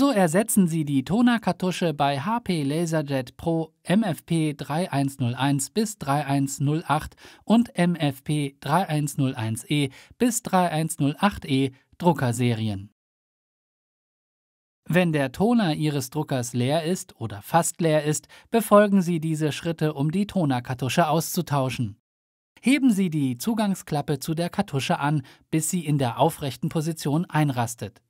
So ersetzen Sie die Tonerkartusche bei HP Laserjet Pro MFP 3101 bis 3108 und MFP 3101E bis 3108E Druckerserien. Wenn der Toner Ihres Druckers leer ist oder fast leer ist, befolgen Sie diese Schritte, um die Tonerkartusche auszutauschen. Heben Sie die Zugangsklappe zu der Kartusche an, bis sie in der aufrechten Position einrastet.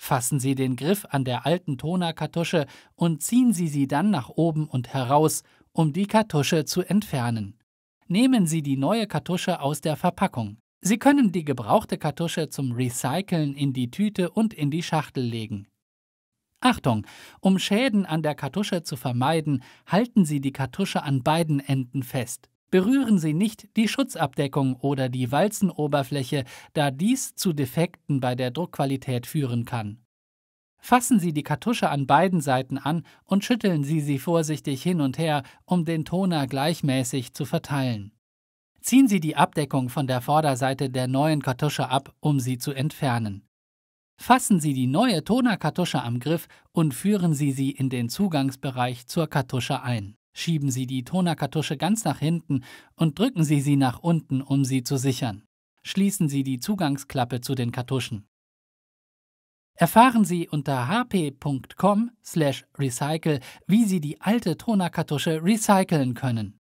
Fassen Sie den Griff an der alten Tonerkartusche und ziehen Sie sie dann nach oben und heraus, um die Kartusche zu entfernen. Nehmen Sie die neue Kartusche aus der Verpackung. Sie können die gebrauchte Kartusche zum Recyceln in die Tüte und in die Schachtel legen. Achtung! Um Schäden an der Kartusche zu vermeiden, halten Sie die Kartusche an beiden Enden fest. Berühren Sie nicht die Schutzabdeckung oder die Walzenoberfläche, da dies zu Defekten bei der Druckqualität führen kann. Fassen Sie die Kartusche an beiden Seiten an und schütteln Sie sie vorsichtig hin und her, um den Toner gleichmäßig zu verteilen. Ziehen Sie die Abdeckung von der Vorderseite der neuen Kartusche ab, um sie zu entfernen. Fassen Sie die neue Tonerkartusche am Griff und führen Sie sie in den Zugangsbereich zur Kartusche ein. Schieben Sie die Tonerkartusche ganz nach hinten und drücken Sie sie nach unten, um sie zu sichern. Schließen Sie die Zugangsklappe zu den Kartuschen. Erfahren Sie unter hp.com/recycle, wie Sie die alte Tonerkartusche recyceln können.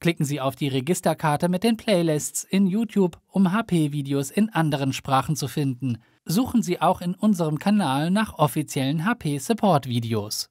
Klicken Sie auf die Registerkarte mit den Playlists in YouTube, um HP-Videos in anderen Sprachen zu finden. Suchen Sie auch in unserem Kanal nach offiziellen HP-Support-Videos.